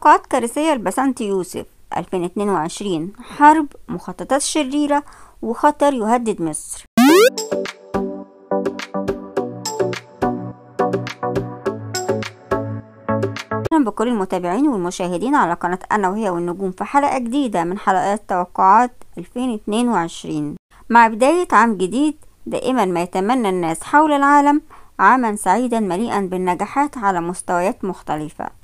توقعات كارثية لبسنت يوسف 2022 حرب مخططات شريرة وخطر يهدد مصر اهلا بكل المتابعين والمشاهدين على قناة انا وهي والنجوم في حلقة جديدة من حلقات توقعات 2022 مع بداية عام جديد دائما ما يتمنى الناس حول العالم عاما سعيدا مليئا بالنجاحات على مستويات مختلفة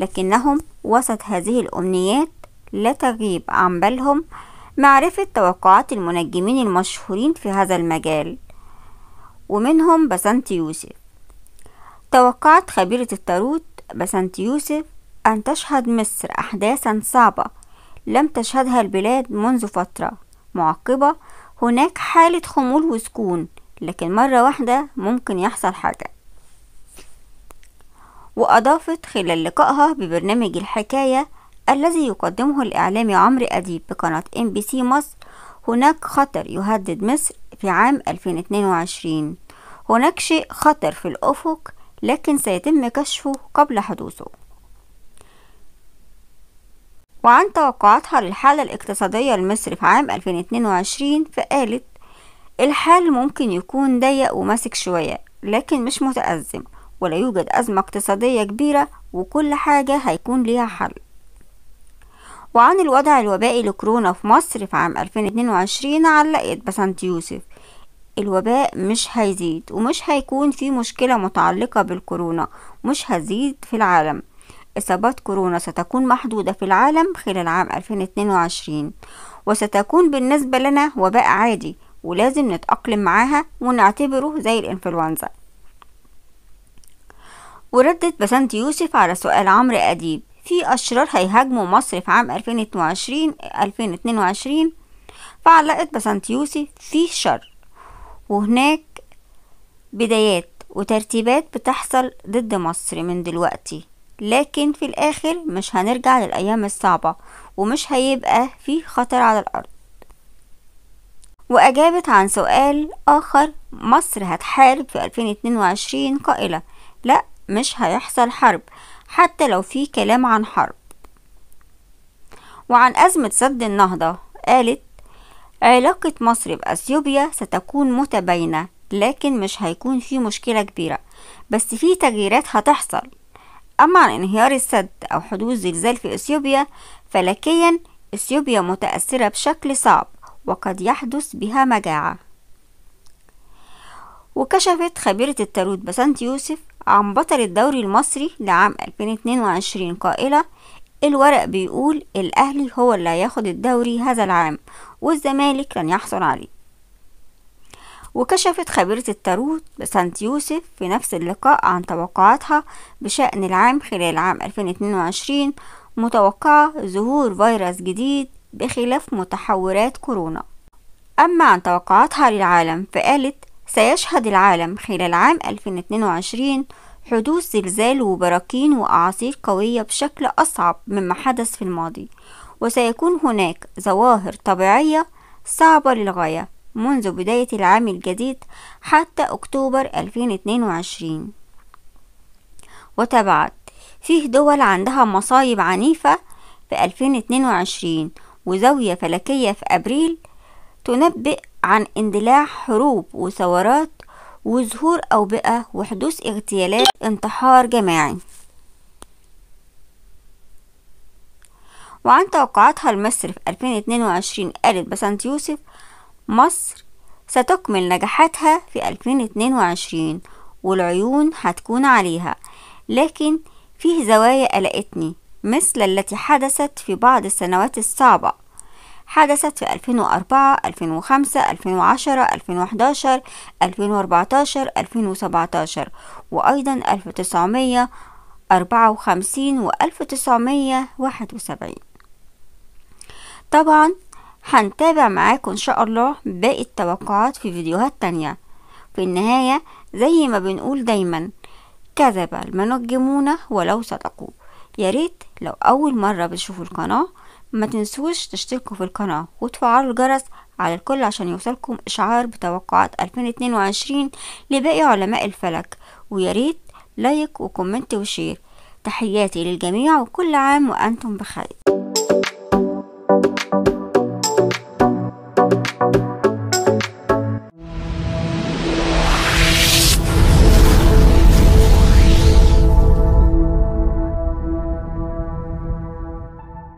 لكنهم وسط هذه الأمنيات لا تغيب عن بالهم معرفة توقعات المنجمين المشهورين في هذا المجال ومنهم بسنت يوسف توقعت خبيرة التاروت بسنت يوسف أن تشهد مصر أحداثا صعبة لم تشهدها البلاد منذ فترة معقبة هناك حالة خمول وسكون لكن مرة واحدة ممكن يحصل حاجة وأضافت خلال لقائها ببرنامج الحكاية الذي يقدمه الإعلامي عمرو أديب بقناة ام بي سي مصر هناك خطر يهدد مصر في عام 2022 هناك شيء خطر في الأفق لكن سيتم كشفه قبل حدوثه وعن توقعاتها للحالة الاقتصادية لمصر في عام 2022 فقالت الحال ممكن يكون ضيق وماسك شوية لكن مش متأزم ولا يوجد أزمة اقتصادية كبيرة وكل حاجة هيكون ليها حل وعن الوضع الوبائي لكورونا في مصر في عام 2022 علقت بسنت يوسف الوباء مش هيزيد ومش هيكون في مشكلة متعلقة بالكورونا مش هزيد في العالم إصابات كورونا ستكون محدودة في العالم خلال عام 2022 وستكون بالنسبة لنا وباء عادي ولازم نتأقلم معاها ونعتبره زي الإنفلونزا وردت بسنت يوسف على سؤال عمرو أديب في أشرار هيهاجموا مصر في عام 2022 2022 فعلقت بسنت يوسف في شر وهناك بدايات وترتيبات بتحصل ضد مصر من دلوقتي لكن في الآخر مش هنرجع للأيام الصعبة ومش هيبقى في خطر على الأرض وأجابت عن سؤال آخر مصر هتحارب في 2022 قائلة لا مش هيحصل حرب حتى لو في كلام عن حرب وعن أزمة سد النهضة قالت علاقة مصر بأثيوبيا ستكون متباينة لكن مش هيكون في مشكلة كبيرة بس في تغييرات هتحصل أما عن انهيار السد أو حدوث زلزال في أثيوبيا فلكيا أثيوبيا متأثرة بشكل صعب وقد يحدث بها مجاعة وكشفت خبيرة التاروت بسنت يوسف عن بطل الدوري المصري لعام 2022 قائلة الورق بيقول الأهلي هو اللي هياخد الدوري هذا العام والزمالك لن يحصل عليه وكشفت خبيرة التاروت سانت يوسف في نفس اللقاء عن توقعاتها بشأن العام خلال عام 2022 متوقعة ظهور فيروس جديد بخلاف متحورات كورونا أما عن توقعاتها للعالم فقالت سيشهد العالم خلال عام 2022 حدوث زلزال وبراكين وأعاصير قوية بشكل أصعب مما حدث في الماضي وسيكون هناك ظواهر طبيعية صعبة للغاية منذ بداية العام الجديد حتى أكتوبر 2022 وتبعت فيه دول عندها مصايب عنيفة في 2022 وزاوية فلكية في أبريل تنبئ عن اندلاع حروب وثورات وظهور أوبئة وحدوث اغتيالات انتحار جماعي وعن توقعاتها لمصر في 2022 قالت بسنت يوسف مصر ستكمل نجاحاتها في 2022 والعيون هتكون عليها لكن فيه زوايا قلقتني مثل التي حدثت في بعض السنوات الصعبة حدثت في 2004 2005 2010 2011 2014 2017 وأيضا 1954 و 1971 طبعا هنتابع معاكم إن شاء الله باقي التوقعات في فيديوهات تانية في النهاية زي ما بنقول دايما كذب المنجمون ولو صدقوا يا ريت لو اول مره بتشوفوا القناه ما تنسوش تشتركوا في القناه وتفعلوا الجرس على الكل عشان يوصلكم اشعار بتوقعات 2022 لباقي علماء الفلك ويا ريت لايك وكومنت وشير تحياتي للجميع وكل عام وانتم بخير